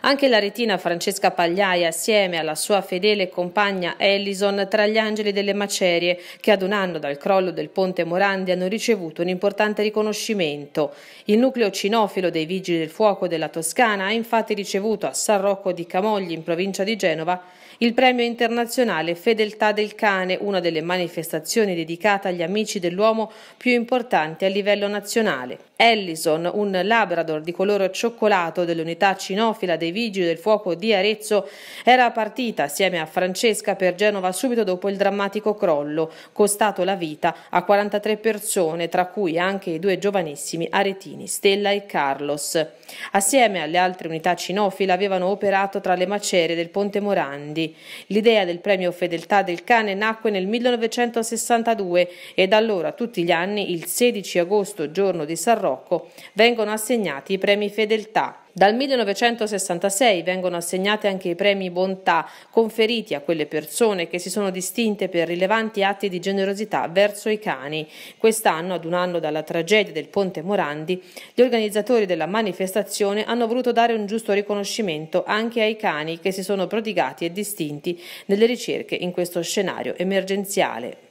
Anche l'aretina Francesca Pagliaia, assieme alla sua fedele compagna Ellison, tra gli angeli delle macerie, che ad un anno dal crollo del ponte Morandi hanno ricevuto un importante riconoscimento. Il nucleo cinofilo dei Vigili del Fuoco della Toscana ha infatti ricevuto a San Rocco di Camogli, in provincia di Genova, il premio internazionale Fedeltà del Cane, una delle manifestazioni dedicate agli amici dell'uomo più importanti a livello nazionale. Ellison, un labrador di colore cioccolato dell'unità cinofila dei Vigili del Fuoco di Arezzo, era partita assieme a Francesca per Genova subito dopo il drammatico crollo, costato la vita a 43 persone, tra cui anche i due giovanissimi aretini, Stella e Carlos. Assieme alle altre unità cinofila avevano operato tra le macerie del Ponte Morandi. L'idea del premio Fedeltà del Cane nacque nel 1962 e da allora tutti gli anni, il 16 agosto, giorno di San Sanremo, gioco vengono assegnati i premi fedeltà. Dal 1966 vengono assegnati anche i premi bontà conferiti a quelle persone che si sono distinte per rilevanti atti di generosità verso i cani. Quest'anno, ad un anno dalla tragedia del Ponte Morandi, gli organizzatori della manifestazione hanno voluto dare un giusto riconoscimento anche ai cani che si sono prodigati e distinti nelle ricerche in questo scenario emergenziale.